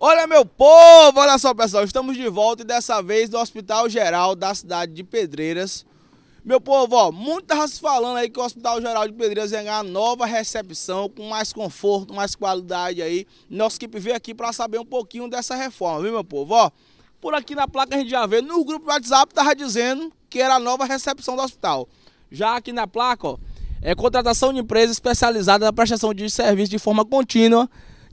Olha, meu povo, olha só, pessoal, estamos de volta e dessa vez do Hospital Geral da cidade de Pedreiras. Meu povo, ó, muito tava tá se falando aí que o Hospital Geral de Pedreiras ia ganhar nova recepção, com mais conforto, mais qualidade aí. Nossa equipe veio aqui para saber um pouquinho dessa reforma, viu, meu povo? Ó, por aqui na placa a gente já vê, no grupo do WhatsApp tava dizendo que era a nova recepção do hospital. Já aqui na placa, ó, é contratação de empresa especializada na prestação de serviço de forma contínua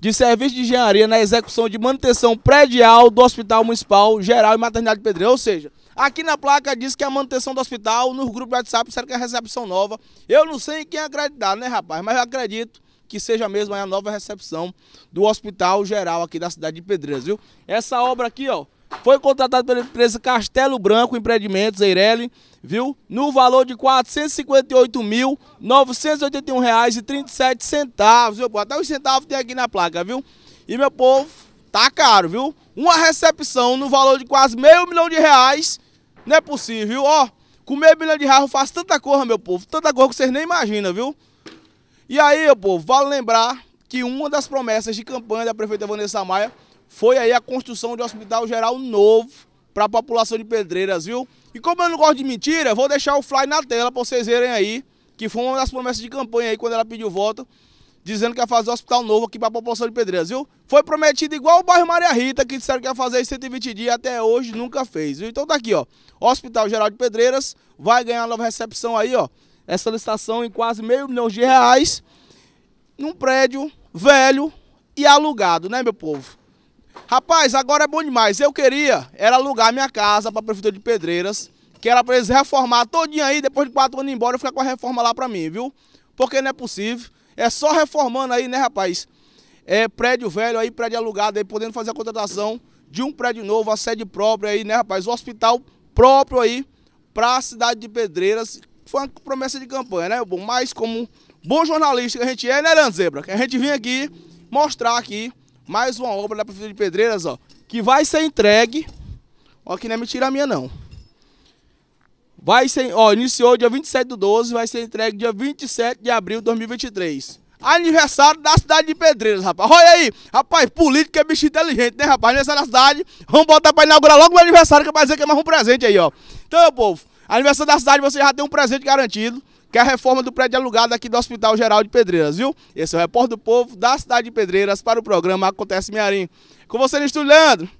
de serviço de engenharia na execução de manutenção predial do Hospital Municipal Geral e Maternidade de Pedreira. Ou seja, aqui na placa diz que a manutenção do hospital, no grupo de WhatsApp, será que é a recepção nova. Eu não sei quem acreditar, né, rapaz? Mas eu acredito que seja mesmo a nova recepção do Hospital Geral aqui da cidade de Pedreiras, viu? Essa obra aqui, ó, foi contratado pela empresa Castelo Branco Empreendimentos, Eireli, viu? No valor de R$ 458.981,37, viu? Até os centavos tem aqui na placa, viu? E meu povo, tá caro, viu? Uma recepção no valor de quase meio milhão de reais, não é possível, viu? Ó, com meio milhão de reais eu faço tanta coisa, meu povo, tanta coisa que vocês nem imaginam, viu? E aí, meu povo, vale lembrar que uma das promessas de campanha da prefeita Vanessa Maia foi aí a construção de um hospital geral novo para a população de Pedreiras, viu? E como eu não gosto de mentira, vou deixar o fly na tela para vocês verem aí, que foi uma das promessas de campanha aí quando ela pediu voto, dizendo que ia fazer um hospital novo aqui para a população de Pedreiras, viu? Foi prometido igual o bairro Maria Rita, que disseram que ia fazer em 120 dias, até hoje nunca fez, viu? Então tá aqui, ó, Hospital Geral de Pedreiras, vai ganhar uma nova recepção aí, ó, essa licitação em quase meio milhão de reais, num prédio velho e alugado, né, meu povo? Rapaz, agora é bom demais. Eu queria era alugar minha casa para a Prefeitura de Pedreiras, que era para eles reformar todinha aí, depois de quatro anos embora, eu ficar com a reforma lá para mim, viu? Porque não é possível. É só reformando aí, né, rapaz? É prédio velho aí, prédio alugado aí, podendo fazer a contratação de um prédio novo, a sede própria aí, né, rapaz? O hospital próprio aí para a cidade de Pedreiras. Foi uma promessa de campanha, né? Bom, mas como bom jornalista que a gente é, né, Leandro Zebra? Que a gente vem aqui mostrar aqui mais uma obra da Prefeitura de Pedreiras, ó, que vai ser entregue. Ó, que não é mentira minha, não. Vai ser, ó, iniciou dia 27 do 12, vai ser entregue dia 27 de abril de 2023. Aniversário da cidade de Pedreiras, rapaz. Olha aí, rapaz, político é bicho inteligente, né, rapaz? Aniversário da cidade, vamos botar pra inaugurar logo o aniversário, que vai dizer que é mais um presente aí, ó. Então, meu povo, Aniversário da cidade, você já tem um presente garantido, que é a reforma do prédio alugado aqui do Hospital Geral de Pedreiras, viu? Esse é o Repórter do Povo da cidade de Pedreiras para o programa Acontece Mearim. Com você no estúdio, Leandro.